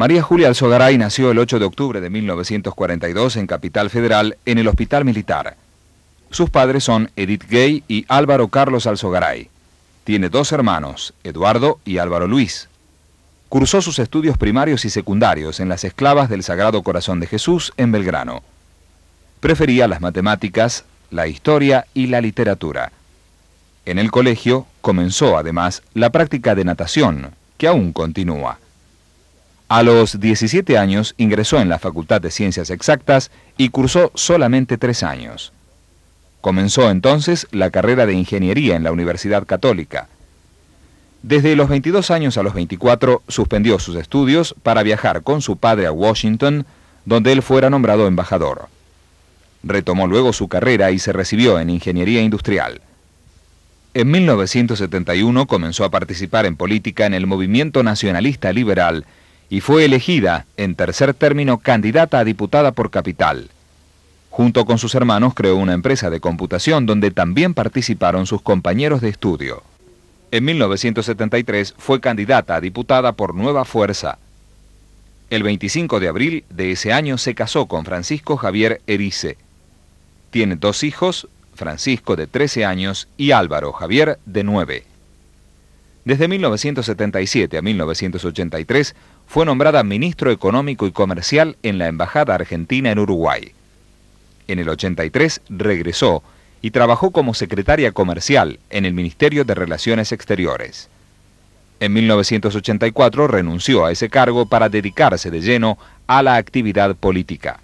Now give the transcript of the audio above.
María Julia Alzogaray nació el 8 de octubre de 1942 en Capital Federal, en el Hospital Militar. Sus padres son Edith Gay y Álvaro Carlos Alzogaray. Tiene dos hermanos, Eduardo y Álvaro Luis. Cursó sus estudios primarios y secundarios en las Esclavas del Sagrado Corazón de Jesús en Belgrano. Prefería las matemáticas, la historia y la literatura. En el colegio comenzó además la práctica de natación, que aún continúa. A los 17 años ingresó en la Facultad de Ciencias Exactas y cursó solamente tres años. Comenzó entonces la carrera de Ingeniería en la Universidad Católica. Desde los 22 años a los 24 suspendió sus estudios para viajar con su padre a Washington, donde él fuera nombrado embajador. Retomó luego su carrera y se recibió en Ingeniería Industrial. En 1971 comenzó a participar en política en el movimiento nacionalista liberal y fue elegida, en tercer término, candidata a diputada por Capital. Junto con sus hermanos creó una empresa de computación donde también participaron sus compañeros de estudio. En 1973 fue candidata a diputada por Nueva Fuerza. El 25 de abril de ese año se casó con Francisco Javier Erice. Tiene dos hijos, Francisco de 13 años y Álvaro Javier de 9. Desde 1977 a 1983 fue nombrada ministro económico y comercial en la Embajada Argentina en Uruguay. En el 83 regresó y trabajó como secretaria comercial en el Ministerio de Relaciones Exteriores. En 1984 renunció a ese cargo para dedicarse de lleno a la actividad política.